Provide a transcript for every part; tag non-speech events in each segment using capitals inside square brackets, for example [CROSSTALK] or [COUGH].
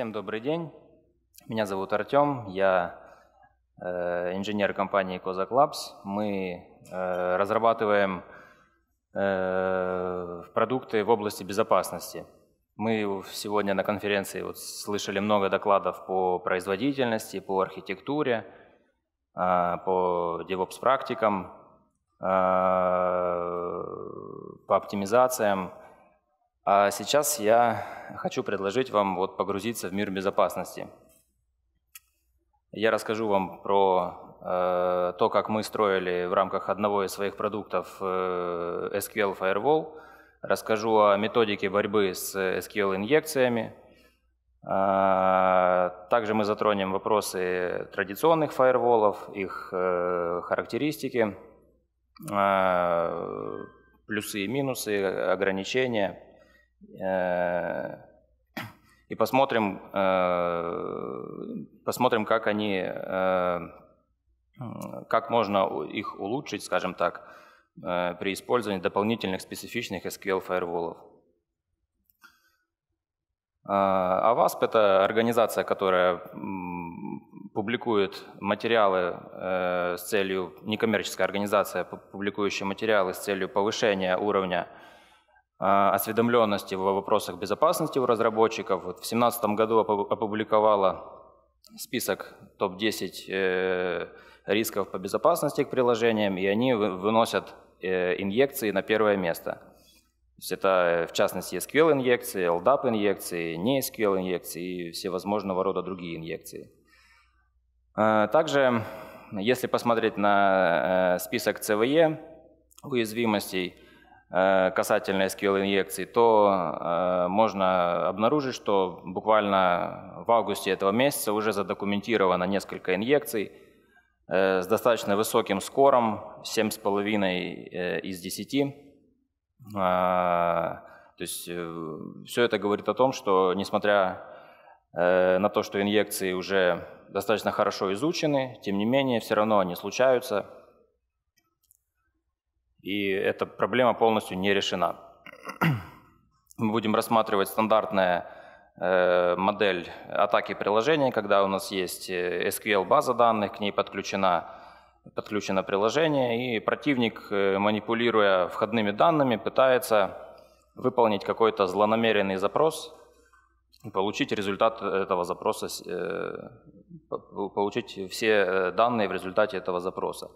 Всем добрый день. Меня зовут Артем. Я э, инженер компании Kozak Labs. Мы э, разрабатываем э, продукты в области безопасности. Мы сегодня на конференции вот слышали много докладов по производительности, по архитектуре, э, по DevOps практикам, э, по оптимизациям. А сейчас я хочу предложить вам вот погрузиться в мир безопасности. Я расскажу вам про э, то, как мы строили в рамках одного из своих продуктов э, SQL Firewall. Расскажу о методике борьбы с SQL-инъекциями. А, также мы затронем вопросы традиционных фаерволов, их э, характеристики, а, плюсы и минусы, ограничения – Э, и посмотрим, э, посмотрим, как они, э, как можно их улучшить, скажем так, при использовании дополнительных специфичных SQL фаерволов. Avasp – это организация, которая публикует материалы с целью, некоммерческая организация, публикующая материалы с целью повышения уровня а, осведомленности в вопросах безопасности у разработчиков. Вот в 2017 году опубликовала список топ-10 э, рисков по безопасности к приложениям, и они выносят э, инъекции на первое место. То есть это, э, в частности, SQL-инъекции, LDAP-инъекции, не SQL-инъекции и всевозможного рода другие инъекции. Также, если посмотреть на список CVE уязвимостей, Э, касательно SQL-инъекций, то э, можно обнаружить, что буквально в августе этого месяца уже задокументировано несколько инъекций э, с достаточно высоким скором, 7,5 из 10. А, то есть все это говорит о том, что несмотря на то, что инъекции уже достаточно хорошо изучены, тем не менее все равно они случаются – и эта проблема полностью не решена. Мы будем рассматривать стандартная э, модель атаки приложения, когда у нас есть э, SQL-база данных, к ней подключена подключено приложение, и противник, э, манипулируя входными данными, пытается выполнить какой-то злонамеренный запрос, и получить результат этого запроса, получить все данные в результате этого запроса.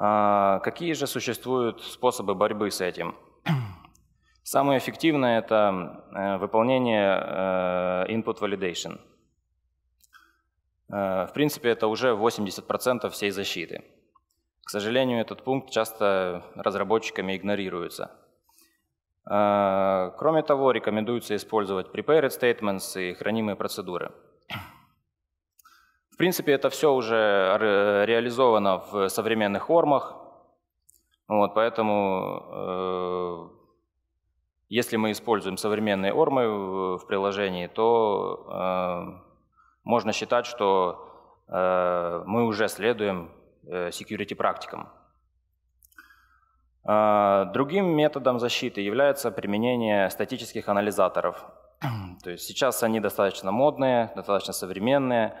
А, какие же существуют способы борьбы с этим? [CLEARS THROAT] Самое эффективное – это э, выполнение э, input validation. Э, в принципе, это уже 80% всей защиты. К сожалению, этот пункт часто разработчиками игнорируется. Кроме того, рекомендуется использовать prepared statements и хранимые процедуры – в принципе, это все уже реализовано в современных формах, вот, поэтому э, если мы используем современные ормы в, в приложении, то э, можно считать, что э, мы уже следуем э, security практикам. Э, другим методом защиты является применение статических анализаторов. [CLEARS THROAT] То есть сейчас они достаточно модные, достаточно современные,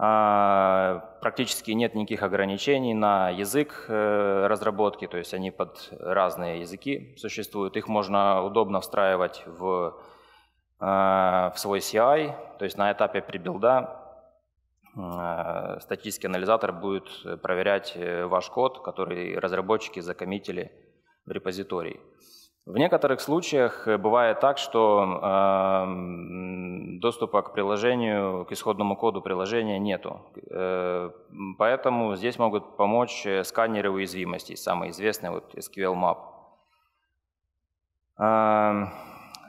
а, практически нет никаких ограничений на язык э, разработки, то есть они под разные языки существуют. Их можно удобно встраивать в, э, в свой CI, то есть на этапе прибилда э, статический анализатор будет проверять ваш код, который разработчики закоммитили в репозитории. В некоторых случаях э, бывает так, что э, доступа к приложению, к исходному коду приложения нету. Э, поэтому здесь могут помочь э, сканеры уязвимостей, самый известный вот SQL Map. Э,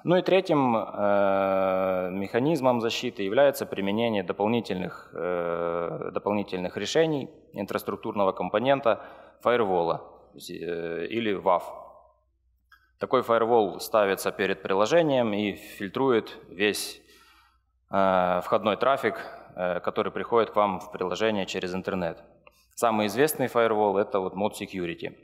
ну и третьим э, механизмом защиты является применение дополнительных, э, дополнительных решений инфраструктурного компонента фаервола э, или WAF такой фаервол ставится перед приложением и фильтрует весь э, входной трафик, э, который приходит к вам в приложение через интернет. Самый известный фаервол – это вот Mode Security.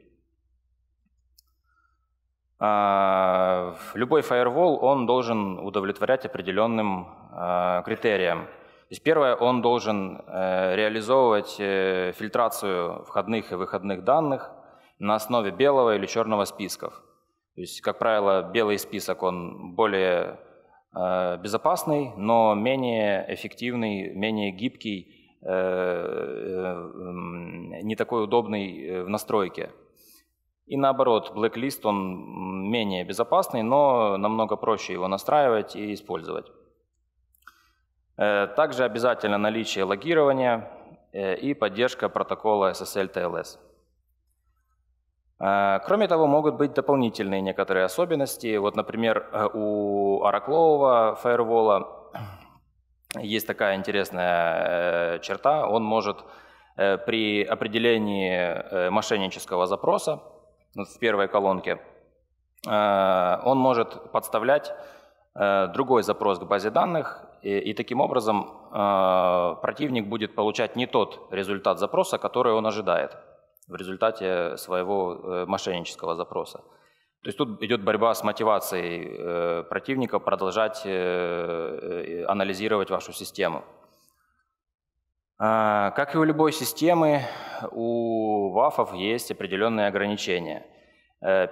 Э, любой фаервол, он должен удовлетворять определенным э, критериям. То есть первое, он должен э, реализовывать э, фильтрацию входных и выходных данных на основе белого или черного списков. То есть, как правило, белый список, он более э, безопасный, но менее эффективный, менее гибкий, э, э, не такой удобный э, в настройке. И наоборот, блэк он менее безопасный, но намного проще его настраивать и использовать. Э, также обязательно наличие логирования э, и поддержка протокола SSL TLS. Э, кроме того, могут быть дополнительные некоторые особенности. Вот, например, э, у ораклового фаервола есть такая интересная э, черта. Он может при определении мошеннического запроса в первой колонке, он может подставлять другой запрос к базе данных, и, и таким образом противник будет получать не тот результат запроса, который он ожидает в результате э, своего э, мошеннического запроса. То есть тут идет борьба с мотивацией э, противника продолжать анализировать вашу систему. А, как и у любой системы, у вафов есть определенные ограничения.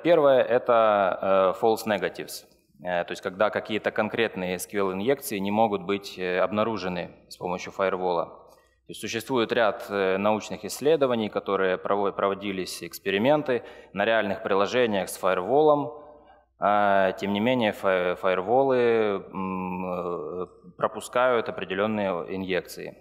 Первое – это false negatives, то есть когда какие-то конкретные SQL-инъекции не могут быть обнаружены с помощью фаервола. То есть существует ряд э, научных исследований, которые проводились эксперименты на реальных приложениях с фаерволом. А, тем не менее, фаерволы э, пропускают определенные инъекции.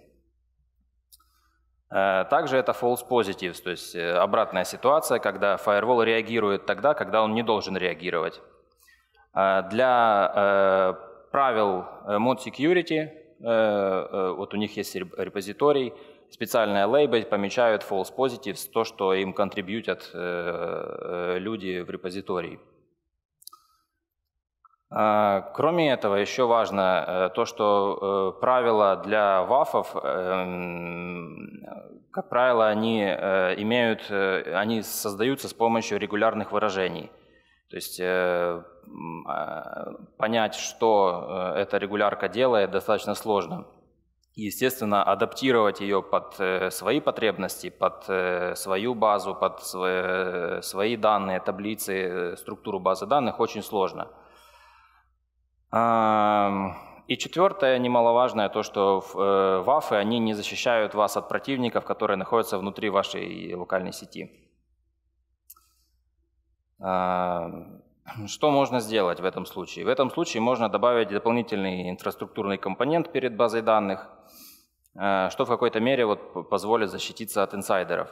Э, также это false positives, то есть обратная ситуация, когда фаервол реагирует тогда, когда он не должен реагировать. А, для правил mod security Э, э, вот у них есть репозиторий, специальные лейбы помечают false positives, то, что им контрибьютят э, люди в репозитории. А, кроме этого, еще важно то, что правила для вафов, как правило, они имеют, они создаются с помощью регулярных выражений – то есть э, а, понять, что э, эта регулярка делает, достаточно сложно. естественно, адаптировать ее под э, свои потребности, под свою базу, под свои данные, таблицы, структуру базы данных очень сложно. И четвертое, немаловажное, то, что вафы, они не защищают вас от противников, которые находятся внутри вашей локальной сети. Что можно сделать в этом случае? В этом случае можно добавить дополнительный инфраструктурный компонент перед базой данных, э, что в какой-то мере вот позволит защититься от инсайдеров.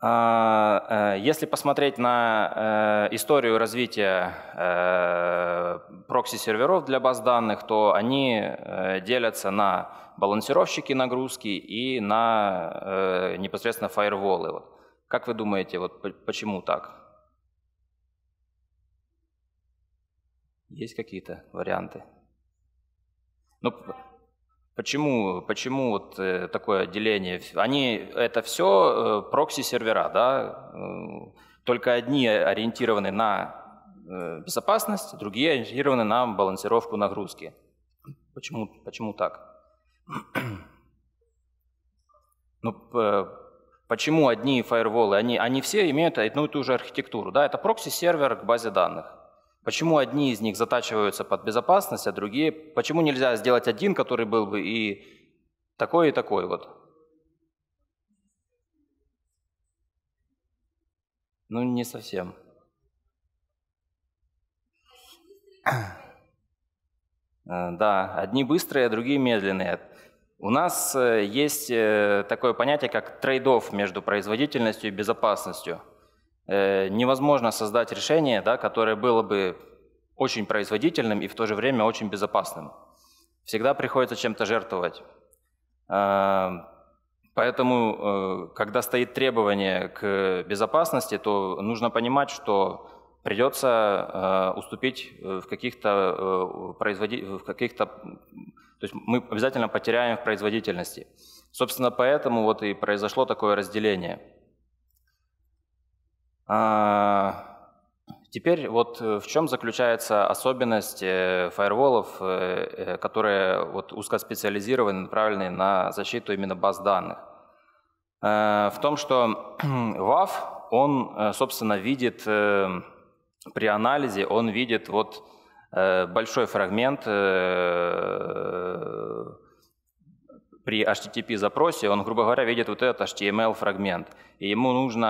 А, э, если посмотреть на э, историю развития прокси-серверов для баз данных, то они делятся на балансировщики нагрузки и на непосредственно фаерволы. Вот. Как вы думаете, вот почему так? Есть какие-то варианты? Ну, почему, почему вот э, такое деление? Они, это все э, прокси-сервера, да? Э, только одни ориентированы на безопасность, другие ориентированы на балансировку нагрузки. Почему, почему так? [CLEARS THROAT] Ну, Почему одни фаерволы, они, они все имеют одну и ту же архитектуру. Да? Это прокси-сервер к базе данных. Почему одни из них затачиваются под безопасность, а другие... Почему нельзя сделать один, который был бы и такой, и такой вот? Ну, не совсем. [CLEARS THROAT] Э, да, одни быстрые, а другие медленные. У нас э, есть э, такое понятие, как трейдов между производительностью и безопасностью. Э, невозможно создать решение, да, которое было бы очень производительным и в то же время очень безопасным. Всегда приходится чем-то жертвовать. Эм, поэтому, когда стоит требование к безопасности, то нужно понимать, что придется уступить в каких-то производи... в каких-то то есть мы обязательно потеряем в производительности. Собственно, поэтому вот и произошло такое разделение. А, теперь вот э, в чем заключается особенность э, фаерволов, э, которые вот узкоспециализированы, направлены на защиту именно баз данных? В том, что WAF, [CLEARS THROAT] он, собственно, видит эм, при анализе, он видит вот Э, большой фрагмент э, при HTTP запросе, он, грубо говоря, видит вот этот HTML фрагмент. И ему нужно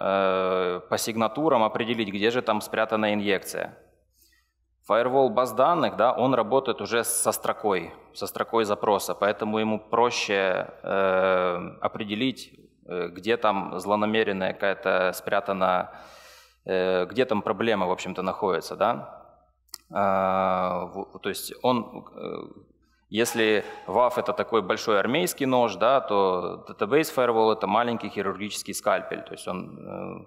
э, по сигнатурам определить, где же там спрятана инъекция. Firewall баз данных, да, он работает уже со строкой, со строкой запроса, поэтому ему проще э, определить, где там злонамеренная какая-то спрятана, э, где там проблема, в общем-то, находится, да. А, то есть он э, если WAF это такой большой армейский нож, да, то Database Firewall это маленький хирургический скальпель, то есть он э,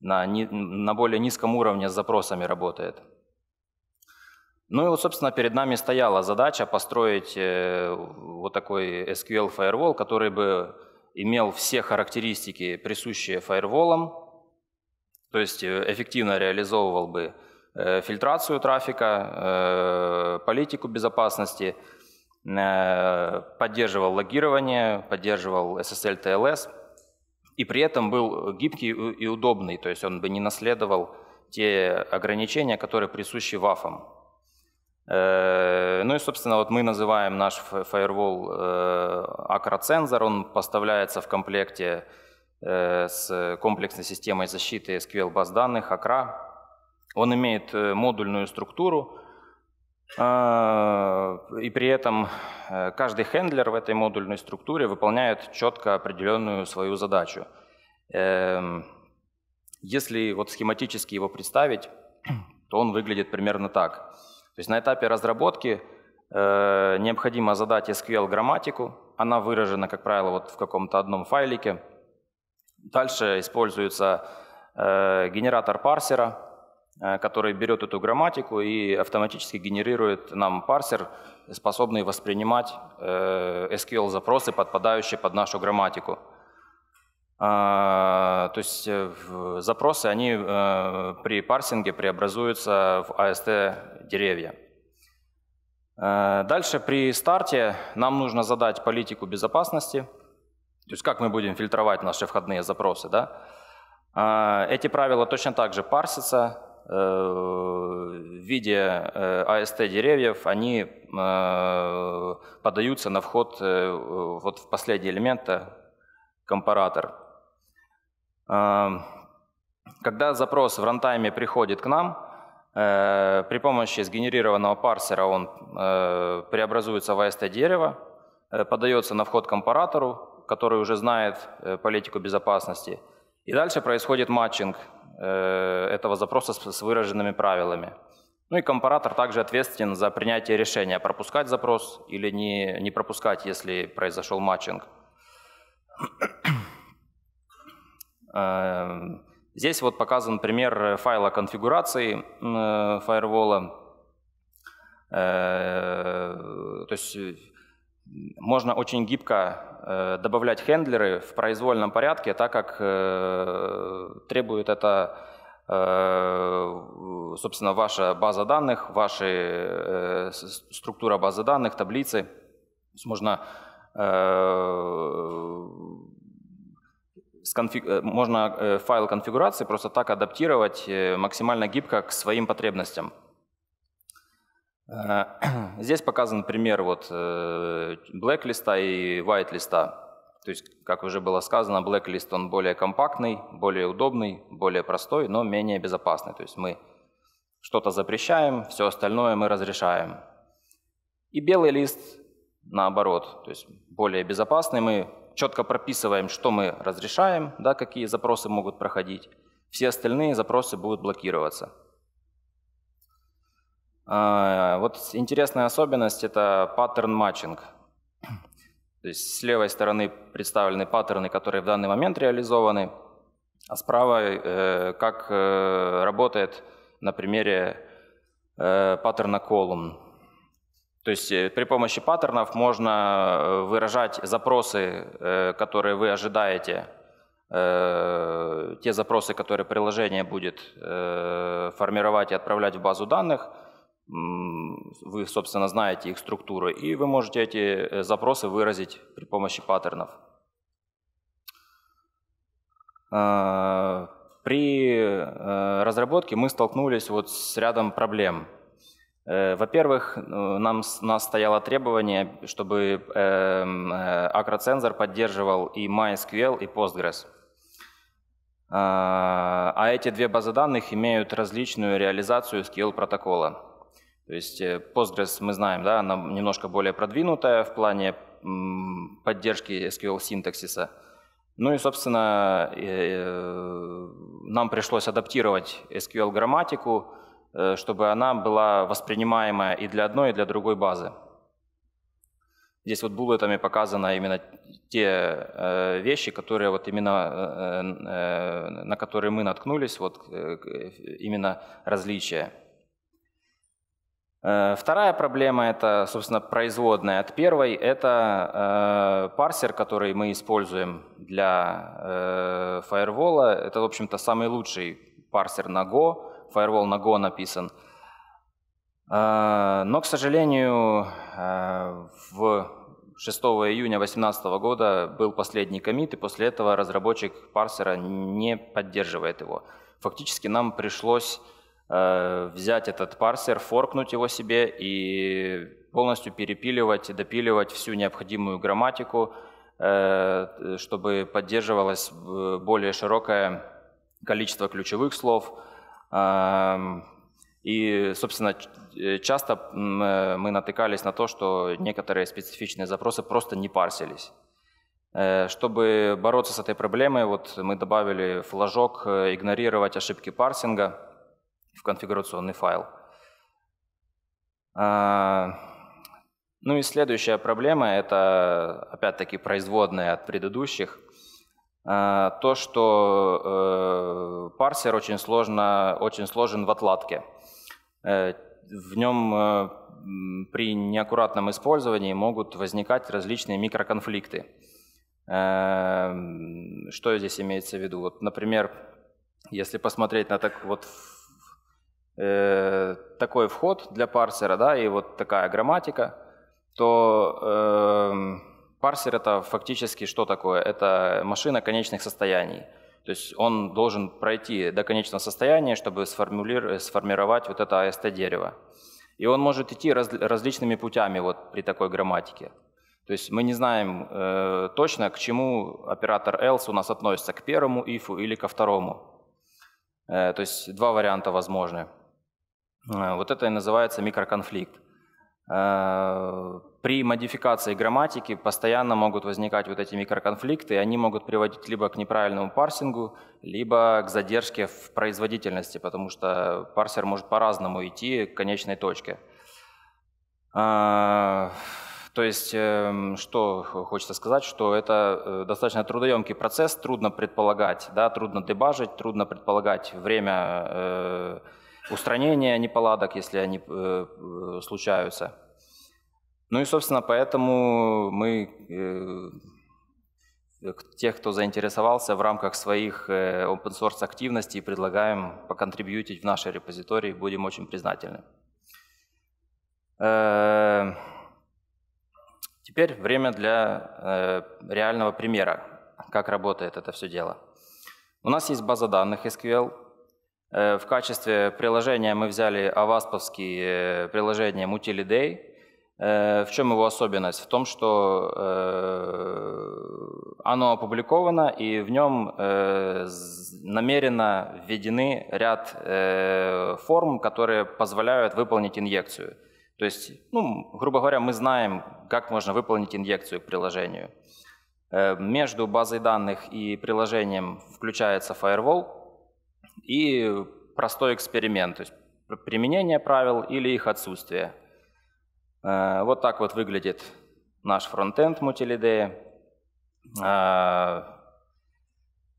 на, на более низком уровне с запросами работает. Ну и вот, собственно, перед нами стояла задача построить э, вот такой SQL Firewall, который бы имел все характеристики, присущие фаерволам, то есть эффективно реализовывал бы Э, фильтрацию трафика, э, политику безопасности, э, поддерживал логирование, поддерживал SSL TLS, и при этом был гибкий и удобный, то есть он бы не наследовал те ограничения, которые присущи вафам. Ну и, собственно, вот мы называем наш фаервол акроцензор, он поставляется в комплекте с комплексной системой защиты SQL баз данных, АКРА, он имеет э, модульную структуру, а, и при этом э, каждый хендлер в этой модульной структуре выполняет четко определенную свою задачу. Эм, если вот схематически его представить, [CLEARS THROAT] то он выглядит примерно так. То есть на этапе разработки э, необходимо задать SQL-грамматику, она выражена, как правило, вот в каком-то одном файлике. Дальше используется генератор парсера, Э, который берет эту грамматику и автоматически генерирует нам парсер, способный воспринимать э, SQL-запросы, подпадающие под нашу грамматику. Э, то есть запросы, они при парсинге преобразуются в AST-деревья. А дальше при старте нам нужно задать политику безопасности, то есть как мы будем фильтровать наши входные запросы. Да? Эти правила точно так же парсятся, Э, в виде э, АСТ деревьев, они э, подаются на вход вот в последний элемент компаратор. Когда запрос в рантайме приходит к нам, при помощи сгенерированного парсера он преобразуется в AST дерево, подается на вход компаратору, который уже знает политику безопасности. И дальше происходит матчинг Э, этого запроса с выраженными правилами. Ну и компаратор также ответственен за принятие решения, пропускать запрос или не, не пропускать, если произошел матчинг. Э, здесь вот показан пример файла конфигурации э, фаервола. То есть можно очень гибко э, добавлять хендлеры в произвольном порядке, так как э, требует это э, собственно, ваша база данных, ваша структура базы данных, таблицы. Можно, можно файл конфигурации просто так адаптировать максимально гибко к своим потребностям. Э, [CLEARS THROAT] здесь показан пример вот э, блэк и white То есть, как уже было сказано, blacklist он более компактный, более удобный, более простой, но менее безопасный. То есть мы что-то запрещаем, все остальное мы разрешаем. И белый лист наоборот, то есть более безопасный. Мы четко прописываем, что мы разрешаем, да, какие запросы могут проходить. Все остальные запросы будут блокироваться. А, вот интересная особенность – это паттерн матчинг. [CLEARS THROAT] То есть с левой стороны представлены паттерны, которые в данный момент реализованы, а с правой э, как э, работает на примере э, паттерна колумн. То есть при помощи паттернов можно выражать запросы, которые вы ожидаете, те запросы, которые приложение будет формировать и отправлять в базу данных – вы, собственно, знаете их структуру, и вы можете эти э, запросы выразить при помощи паттернов. А, при э, разработке мы столкнулись вот с рядом проблем. Э, во-первых, нам, у нас стояло требование, чтобы эм, акроцензор поддерживал и MySQL, и Postgres. А, а эти две базы данных имеют различную реализацию SQL протокола. То есть э, Postgres, мы знаем, да, она немножко более продвинутая в плане поддержки SQL синтаксиса. Ну и, собственно, э, э, нам пришлось адаптировать SQL грамматику, чтобы она была воспринимаемая и для одной, и для другой базы. Здесь вот буллетами показаны именно те вещи, которые вот именно, на которые мы наткнулись, вот именно различия. Э, вторая проблема – это, собственно, производная от первой. Это э, парсер, который мы используем для э, фаервола. Это, в общем-то, самый лучший парсер на Go. Firewall на Go написан. Э, но, к сожалению, э, в 6 июня 2018 года был последний комит, и после этого разработчик парсера не поддерживает его. Фактически нам пришлось Э, взять этот парсер, форкнуть его себе и полностью перепиливать, допиливать всю необходимую грамматику, э, чтобы поддерживалось э, более широкое количество ключевых слов. Эм, и, собственно, часто мы натыкались на то, что некоторые специфичные запросы просто не парсились. Чтобы бороться с этой проблемой, вот мы добавили флажок «Игнорировать ошибки парсинга», в конфигурационный файл. А, ну и следующая проблема – это, опять-таки, производная от предыдущих. А, то, что э, парсер очень, сложно, очень сложен в отладке. Э, в нем э, при неаккуратном использовании могут возникать различные микроконфликты. Что здесь имеется в виду? Вот, например, если посмотреть на так вот э, такой вход для парсера, да, и вот такая грамматика, то э, парсер это фактически что такое? Это машина конечных состояний. То есть он должен пройти до конечного состояния, чтобы сформировать вот это AST-дерево. И он может идти раз, различными путями вот при такой грамматике. То есть мы не знаем э, точно, к чему оператор else у нас относится, к первому if или ко второму. Э, то есть два варианта возможны. Э, вот это и называется микроконфликт. Э, при модификации грамматики постоянно могут возникать вот эти микроконфликты, и они могут приводить либо к неправильному парсингу, либо к задержке в производительности, потому что парсер может по-разному идти к конечной точке. Э, то есть, эм, что хочется сказать, что это достаточно трудоемкий процесс, трудно предполагать, да, трудно дебажить, трудно предполагать время устранение неполадок, если они э, э, случаются. Ну и, собственно, поэтому мы, э, тех, кто заинтересовался, в рамках своих э, open-source активностей предлагаем поконтрибьютить в нашей репозитории, будем очень признательны. Э, теперь время для э, реального примера, как работает это все дело. У нас есть база данных SQL, Э, в качестве приложения мы взяли авасповские э, приложение Mutiliday. Э, в чем его особенность? В том, что оно опубликовано и в нем намеренно введены ряд форм, которые позволяют выполнить инъекцию. То есть, ну, грубо говоря, мы знаем, как можно выполнить инъекцию к приложению. Между базой данных и приложением включается Firewall – и простой эксперимент, то есть применение правил или их отсутствие. Э, вот так вот выглядит наш фронтенд Mutilide. Э,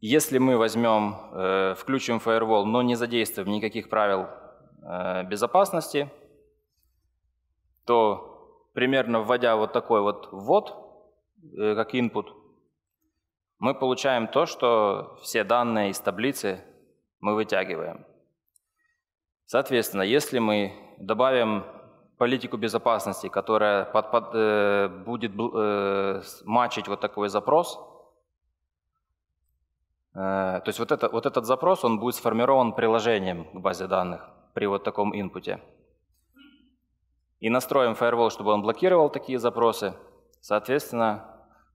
если мы возьмем, э, включим Firewall, но не задействуем никаких правил безопасности, то примерно вводя вот такой вот ввод, как input, мы получаем то, что все данные из таблицы мы вытягиваем. Соответственно, если мы добавим политику безопасности, которая под, под, э, будет э, мачить вот такой запрос, э, то есть вот, это, вот этот запрос, он будет сформирован приложением к базе данных при вот таком инпуте. И настроим firewall, чтобы он блокировал такие запросы. Соответственно,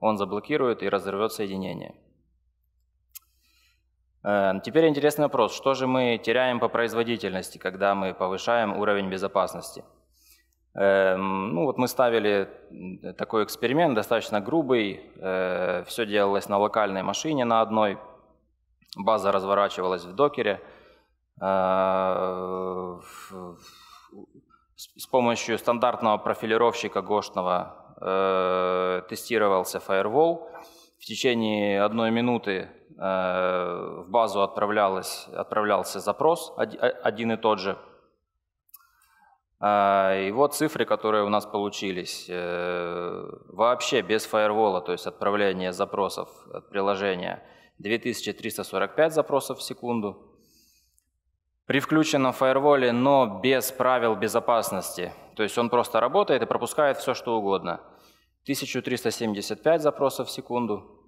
он заблокирует и разорвет соединение. Эм, теперь интересный вопрос, что же мы теряем по производительности, когда мы повышаем уровень безопасности? Эм, ну вот мы ставили такой эксперимент, достаточно грубый, э, все делалось на локальной машине на одной, база разворачивалась в докере, э, с помощью стандартного профилировщика гошного э, тестировался Firewall, в течение одной минуты Э, в базу отправлялось, отправлялся запрос э, один и тот же. Э, и вот цифры, которые у нас получились, вообще без фаервола, то есть отправление запросов от приложения, 2345 запросов в секунду. При включенном фаерволе, но без правил безопасности, то есть он просто работает и пропускает все, что угодно. 1375 запросов в секунду.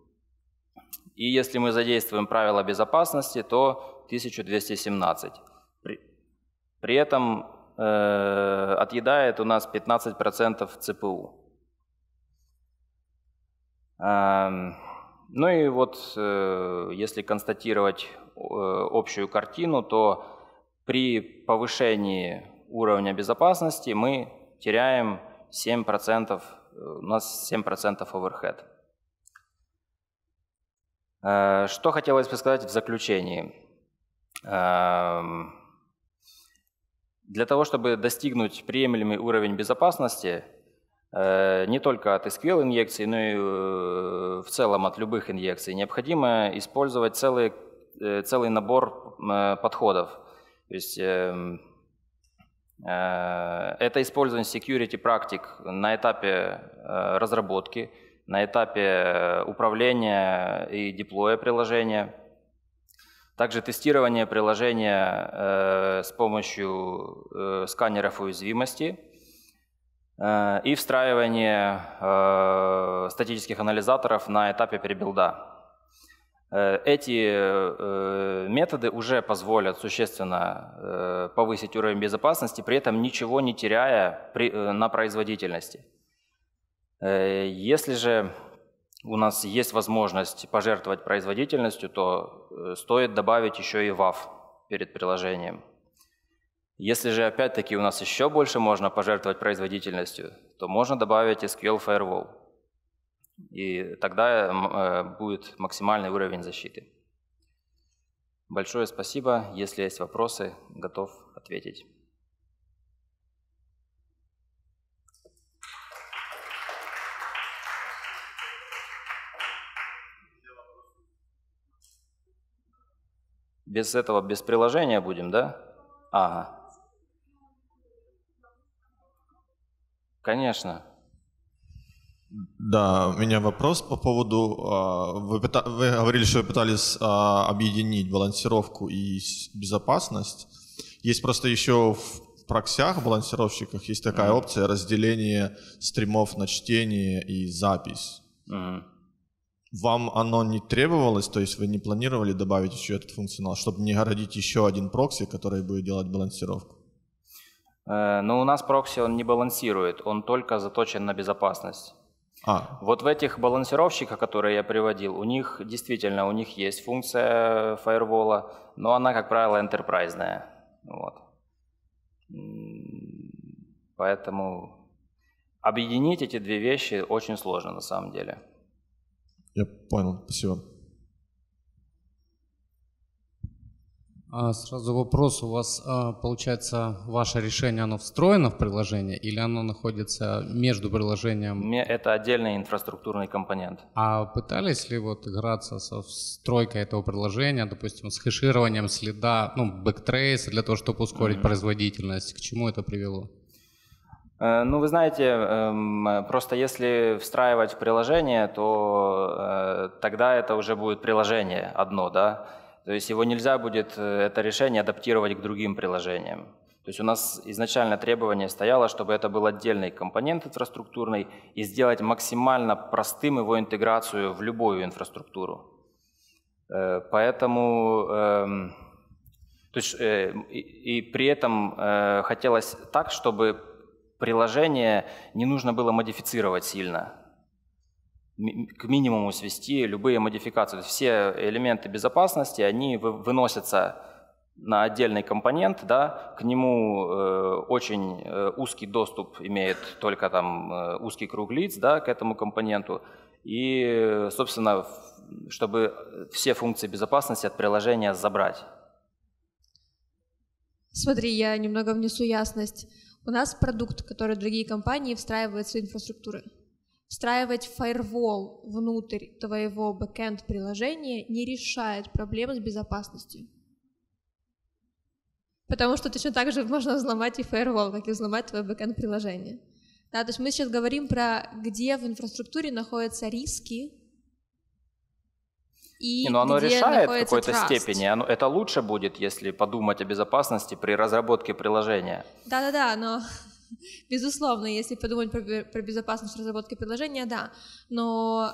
И если мы задействуем правила безопасности, то 1217. При, при этом э, отъедает у нас 15% ЦПУ. Эм, ну и вот, э, если констатировать э, общую картину, то при повышении уровня безопасности мы теряем 7%, э, у нас 7% оверхед. Э, что хотелось бы сказать в заключении. Эм, для того, чтобы достигнуть приемлемый уровень безопасности, э, не только от SQL инъекций, но и э, в целом от любых инъекций, необходимо использовать целый, целый набор подходов. То есть эм, это использование security практик на этапе разработки – на этапе э, управления и деплоя приложения. Также тестирование приложения э, с помощью э, сканеров уязвимости и встраивание статических анализаторов на этапе перебилда. Эти методы уже позволят существенно повысить уровень безопасности, при этом ничего не теряя на производительности. Э, если же у нас есть возможность пожертвовать производительностью, то э, стоит добавить еще и WAF перед приложением. Если же опять-таки у нас еще больше можно пожертвовать производительностью, то можно добавить SQL Firewall. И тогда э, будет максимальный уровень защиты. Большое спасибо. Если есть вопросы, готов ответить. Без этого, без приложения будем, да? Ага. Конечно. Да, у меня вопрос по поводу... А, вы, вы говорили, что вы пытались а, объединить балансировку и безопасность. Есть просто еще в проксях, балансировщиках, есть такая mm-hmm. опция разделение стримов на чтение и запись. Mm-hmm вам оно не требовалось, то есть вы не планировали добавить еще этот функционал, чтобы не городить еще один прокси, который будет делать балансировку? Э, но ну, у нас прокси он не балансирует, он только заточен на безопасность. А. Вот в этих балансировщиках, которые я приводил, у них действительно у них есть функция фаервола, но она, как правило, энтерпрайзная. Вот. Поэтому объединить эти две вещи очень сложно на самом деле. Я понял, спасибо. А сразу вопрос у вас, а, получается, ваше решение, оно встроено в приложение или оно находится между приложением? Это отдельный инфраструктурный компонент. А пытались ли вот играться со встройкой этого приложения, допустим, с хешированием следа, ну, бэктрейса для того, чтобы ускорить mm-hmm. производительность? К чему это привело? Э, ну, вы знаете, эм, э, просто если встраивать приложение, то э, тогда это уже будет приложение одно, да? То есть его нельзя будет, это решение, адаптировать к другим приложениям. То есть у нас изначально требование стояло, чтобы это был отдельный компонент инфраструктурный и сделать максимально простым его интеграцию в любую инфраструктуру. Поэтому, эм, то есть, и, и при этом хотелось так, чтобы приложение не нужно было модифицировать сильно, к минимуму свести любые модификации. Все элементы безопасности, они выносятся на отдельный компонент, да, к нему э, очень э, узкий доступ имеет только там э, узкий круг лиц, да, к этому компоненту. И, собственно, чтобы все функции безопасности от приложения забрать. Смотри, я немного внесу ясность. У нас продукт, который другие компании встраивают в свою инфраструктуру. Встраивать фаервол внутрь твоего бэкенд приложения не решает проблемы с безопасностью. Потому что точно так же [LAUGHS] можно взломать и фаервол, как и взломать твое бэкенд приложение. Да, то есть мы сейчас говорим про, где в инфраструктуре находятся риски, и не, но ну, оно где решает в какой-то trust. степени. Оно, это лучше будет, если подумать о безопасности при разработке приложения. Да-да-да, но [LAUGHS] безусловно, если подумать про, про безопасность разработки приложения, да. Но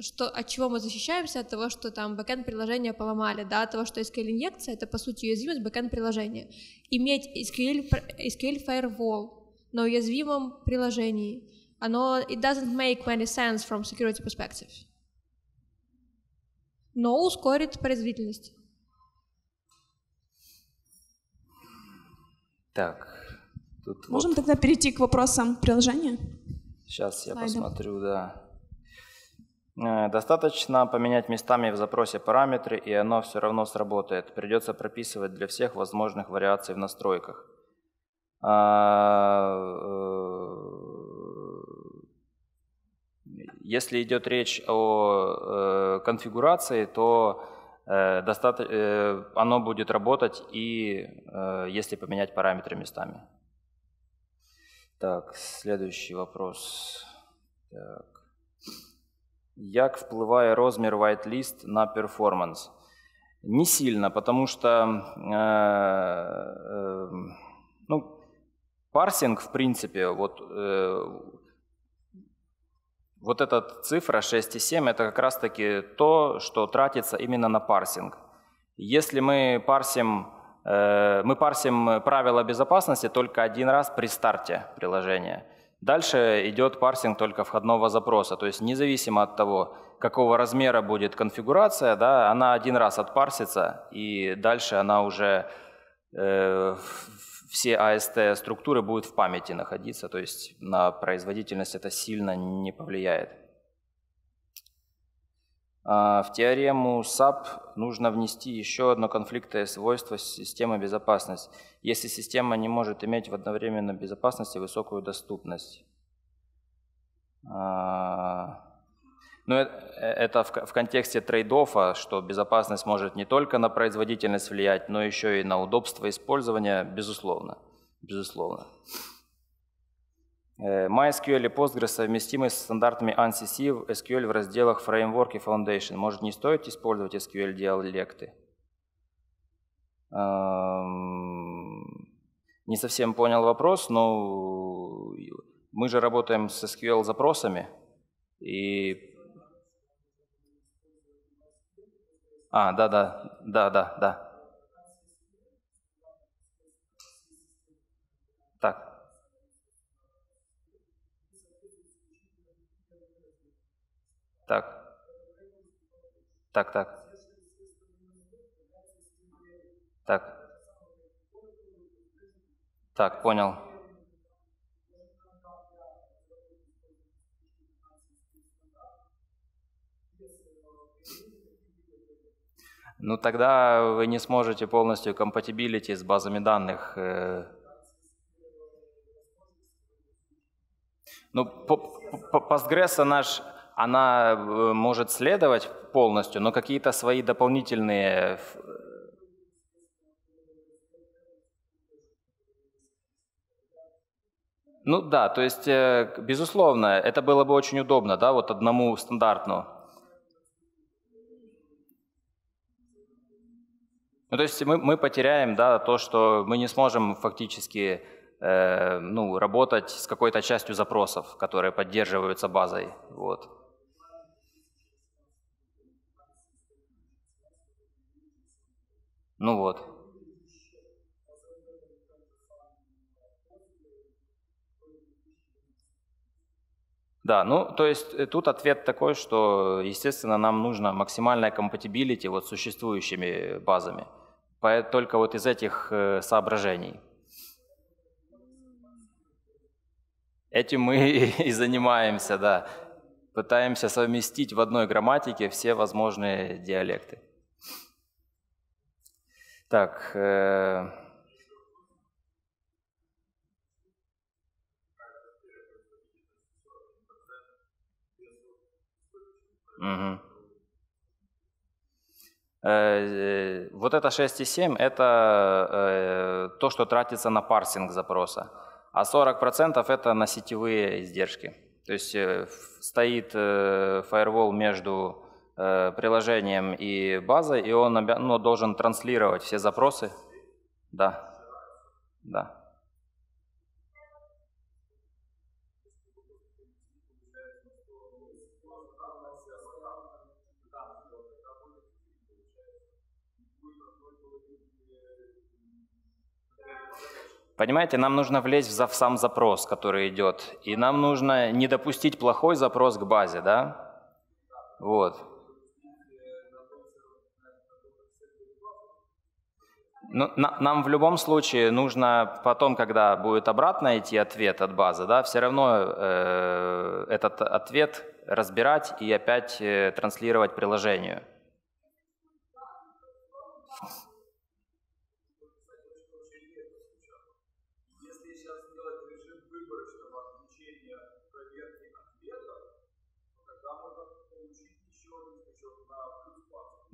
что, от чего мы защищаемся? От того, что там бэкэнд приложения поломали, да, от того, что SQL инъекция, это по сути уязвимость бэкэнд приложения. Иметь SQL, SQL Firewall на уязвимом приложении, оно it doesn't make any sense from security perspective но ускорит производительность. Так. Тут Можем вот... тогда перейти к вопросам приложения? Сейчас я Слайдом. посмотрю, да. Э, достаточно поменять местами в запросе параметры, и оно все равно сработает. Придется прописывать для всех возможных вариаций в настройках. А, э, Если идет речь о э, конфигурации, то э, достаточно, э, оно будет работать и э, если поменять параметры местами. Так, следующий вопрос. Так. Як впливає розмір whitelist на performance? Не сильно, потому что э, э, ну, парсинг, в принципе, вот э, вот эта цифра 6,7 это как раз-таки то, что тратится именно на парсинг. Если мы парсим, э, мы парсим правила безопасности только один раз при старте приложения. Дальше идет парсинг только входного запроса, то есть независимо от того, какого размера будет конфигурация, да, она один раз отпарсится, и дальше она уже э, все АСТ-структуры будут в памяти находиться, то есть на производительность это сильно не повлияет. А, в теорему SAP нужно внести еще одно конфликтное свойство системы безопасности, если система не может иметь в одновременно безопасность и высокую доступность. А, но ну, э, это в контексте трейдофа, что безопасность может не только на производительность влиять, но еще и на удобство использования, безусловно. безусловно. Э, MySQL и Postgres совместимы с стандартами ANSI в SQL в разделах Framework и Foundation. Может, не стоит использовать SQL диалекты? Эм, не совсем понял вопрос, но мы же работаем с SQL запросами, и А, да, да, да, да, да. Так. Так. Так, так. Так. Так, понял. ну тогда вы не сможете полностью компатибилити с базами данных. Э. Ну, Postgres, она, она э, может следовать полностью, но какие-то свои дополнительные э, Ну да, то есть, безусловно, это было бы очень удобно, да, вот одному стандартному. Ну, то есть мы, мы потеряем да, то, что мы не сможем фактически э, ну, работать с какой-то частью запросов, которые поддерживаются базой. Вот. Ну вот. Да, ну то есть э, тут ответ такой, что, естественно, нам нужно максимальная компатибилити вот с существующими базами. Только вот из этих э, соображений. Этим мы [LAUGHS] и занимаемся, да. Пытаемся совместить в одной грамматике все возможные диалекты. Так, э Э, э, вот это 6,7 – это э, то, что тратится на парсинг запроса, а 40% – это на сетевые издержки. То есть стоит фаервол между приложением и базой, и он ну, должен транслировать все запросы. Да. Да. Понимаете, нам нужно влезть в сам запрос, который идет, и нам нужно не допустить плохой запрос к базе, да? Вот. Но ну, нам в любом случае нужно потом, когда будет обратно идти ответ от базы, да, все равно э, этот ответ разбирать и опять э, транслировать приложению.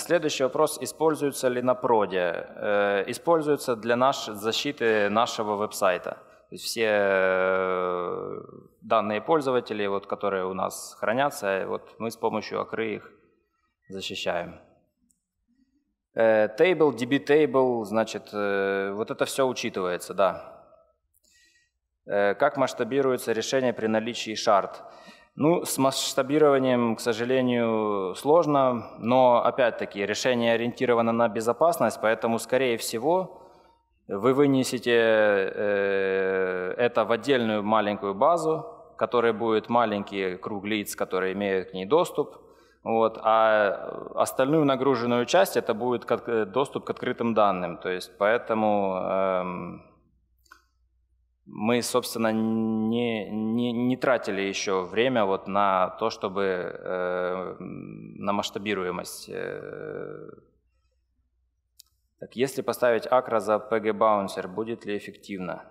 Следующий вопрос, используется ли на проде? Э, используется для наш... защиты нашего веб-сайта. все э, данные пользователей, вот, которые у нас хранятся, э, вот мы с помощью акры их защищаем. Table, DB Table, значит, вот это все учитывается, да. Как масштабируется решение при наличии шарт? Ну, с масштабированием, к сожалению, сложно, но, опять-таки, решение ориентировано на безопасность, поэтому, скорее всего, вы вынесете э, это в отдельную маленькую базу, которая будет маленький круг лиц, которые имеют к ней доступ, вот, а остальную нагруженную часть это будет э, доступ к открытым данным, то есть поэтому... Эм, мы, собственно, не, не, не тратили еще время вот на то, чтобы э, на масштабируемость. Э. так, если поставить акро за PG Bouncer, будет ли эффективно?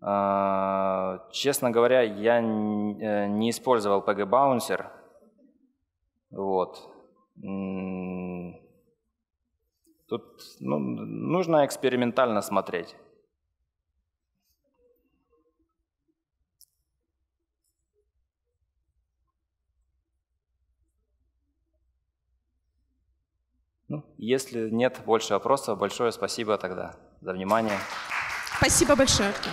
А, честно говоря, я э, не использовал PG Bouncer. Вот. Тут ну, нужно экспериментально смотреть. Ну, если нет больше вопросов, большое спасибо тогда за внимание. Спасибо большое, Артем.